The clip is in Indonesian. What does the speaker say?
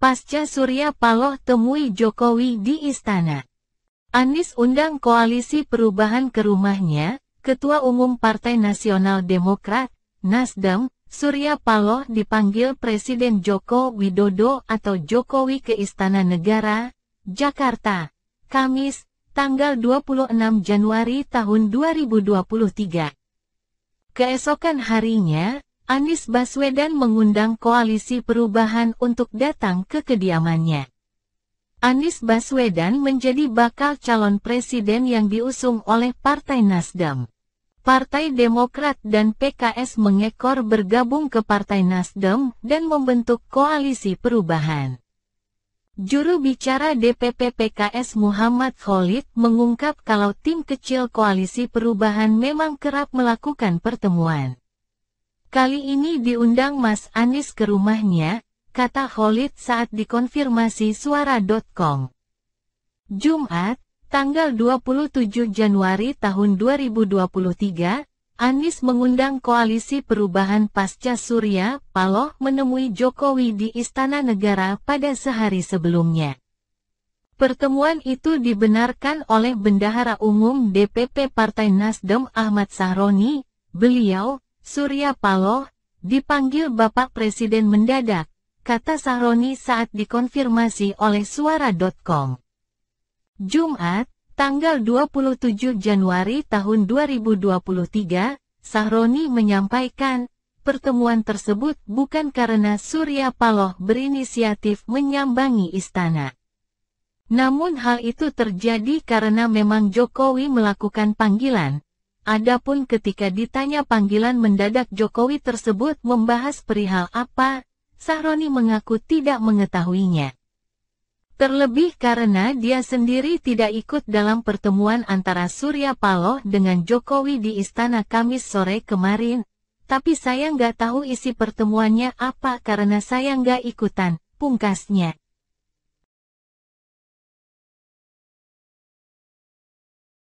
Pasca Surya Paloh temui Jokowi di istana. Anies undang koalisi perubahan ke rumahnya, Ketua Umum Partai Nasional Demokrat, Nasdem, Surya Paloh dipanggil Presiden Joko Widodo atau Jokowi ke Istana Negara, Jakarta, Kamis, tanggal 26 Januari tahun 2023. Keesokan harinya, Anies Baswedan mengundang koalisi perubahan untuk datang ke kediamannya. Anies Baswedan menjadi bakal calon presiden yang diusung oleh Partai Nasdem. Partai Demokrat dan PKS mengekor bergabung ke Partai Nasdem dan membentuk koalisi perubahan. Juru bicara DPP PKS Muhammad Khalid mengungkap kalau tim kecil koalisi perubahan memang kerap melakukan pertemuan. Kali ini diundang Mas Anis ke rumahnya, kata Khalid saat dikonfirmasi suara.com. Jumat, tanggal 27 Januari tahun 2023, Anis mengundang Koalisi Perubahan Pasca Surya Paloh menemui Jokowi di Istana Negara pada sehari sebelumnya. Pertemuan itu dibenarkan oleh Bendahara Umum DPP Partai Nasdem Ahmad Sahroni, beliau, Surya Paloh, dipanggil Bapak Presiden mendadak, kata Sahroni saat dikonfirmasi oleh suara.com. Jumat, tanggal 27 Januari tahun 2023, Sahroni menyampaikan, pertemuan tersebut bukan karena Surya Paloh berinisiatif menyambangi istana. Namun hal itu terjadi karena memang Jokowi melakukan panggilan, Adapun ketika ditanya panggilan mendadak Jokowi tersebut membahas perihal apa, Sahroni mengaku tidak mengetahuinya. Terlebih karena dia sendiri tidak ikut dalam pertemuan antara Surya Paloh dengan Jokowi di Istana Kamis sore kemarin. Tapi saya nggak tahu isi pertemuannya apa karena saya nggak ikutan, pungkasnya.